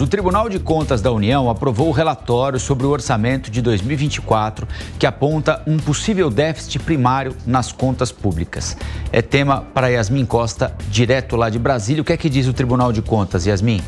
O Tribunal de Contas da União aprovou o relatório sobre o orçamento de 2024, que aponta um possível déficit primário nas contas públicas. É tema para Yasmin Costa, direto lá de Brasília. O que é que diz o Tribunal de Contas, Yasmin?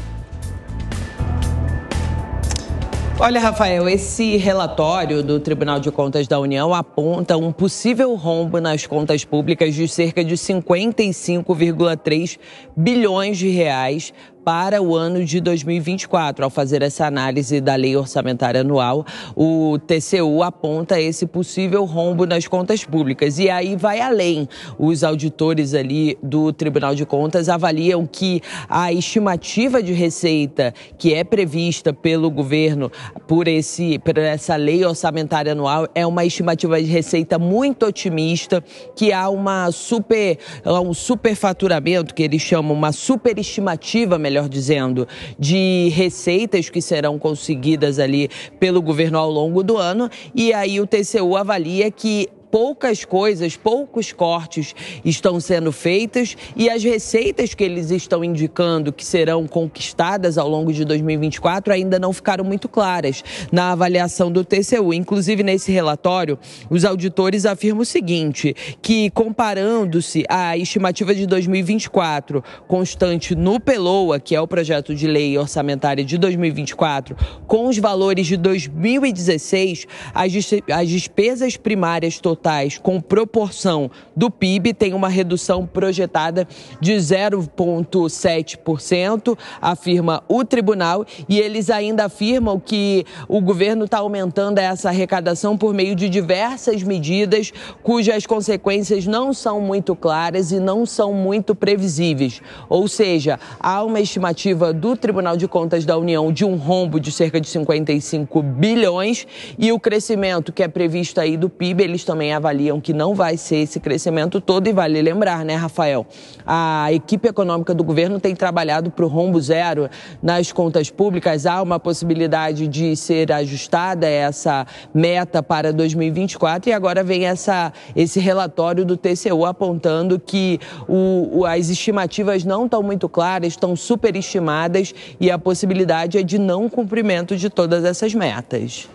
Olha, Rafael, esse relatório do Tribunal de Contas da União aponta um possível rombo nas contas públicas de cerca de 55,3 bilhões de reais para o ano de 2024. Ao fazer essa análise da lei orçamentária anual, o TCU aponta esse possível rombo nas contas públicas. E aí vai além. Os auditores ali do Tribunal de Contas avaliam que a estimativa de receita que é prevista pelo governo por, esse, por essa lei orçamentária anual é uma estimativa de receita muito otimista, que há uma super, um superfaturamento, que eles chamam uma superestimativa, melhor melhor dizendo, de receitas que serão conseguidas ali pelo governo ao longo do ano. E aí o TCU avalia que poucas coisas, poucos cortes estão sendo feitas e as receitas que eles estão indicando que serão conquistadas ao longo de 2024 ainda não ficaram muito claras na avaliação do TCU. Inclusive, nesse relatório, os auditores afirmam o seguinte: que comparando-se à estimativa de 2024 constante no PELOA, que é o projeto de lei orçamentária de 2024, com os valores de 2016, as despesas primárias totais totais com proporção do PIB tem uma redução projetada de 0,7%, afirma o tribunal, e eles ainda afirmam que o governo está aumentando essa arrecadação por meio de diversas medidas cujas consequências não são muito claras e não são muito previsíveis. Ou seja, há uma estimativa do Tribunal de Contas da União de um rombo de cerca de 55 bilhões e o crescimento que é previsto aí do PIB, eles também avaliam que não vai ser esse crescimento todo. E vale lembrar, né, Rafael? A equipe econômica do governo tem trabalhado para o rombo zero nas contas públicas. Há uma possibilidade de ser ajustada essa meta para 2024 e agora vem essa, esse relatório do TCU apontando que o, as estimativas não estão muito claras, estão superestimadas e a possibilidade é de não cumprimento de todas essas metas.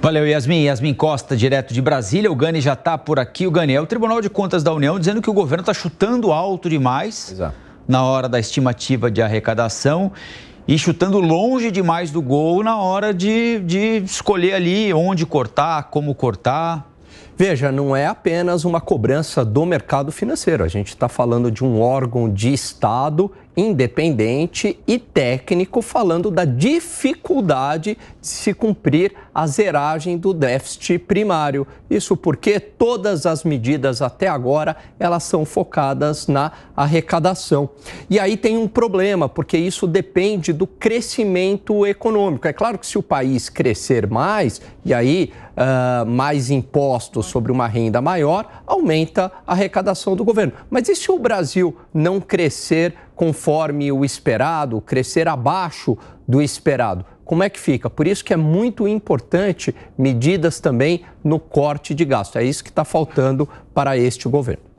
Valeu, Yasmin. Yasmin Costa, direto de Brasília. O Gani já está por aqui o Ganiel. O Tribunal de Contas da União dizendo que o governo está chutando alto demais Exato. na hora da estimativa de arrecadação e chutando longe demais do gol na hora de, de escolher ali onde cortar, como cortar. Veja, não é apenas uma cobrança do mercado financeiro. A gente está falando de um órgão de Estado independente e técnico falando da dificuldade de se cumprir a zeragem do déficit primário. Isso porque todas as medidas até agora elas são focadas na arrecadação. E aí tem um problema, porque isso depende do crescimento econômico. É claro que se o país crescer mais, e aí uh, mais impostos sobre uma renda maior, aumenta a arrecadação do governo. Mas e se o Brasil não crescer conforme o esperado, crescer abaixo do esperado? Como é que fica? Por isso que é muito importante medidas também no corte de gasto. É isso que está faltando para este governo.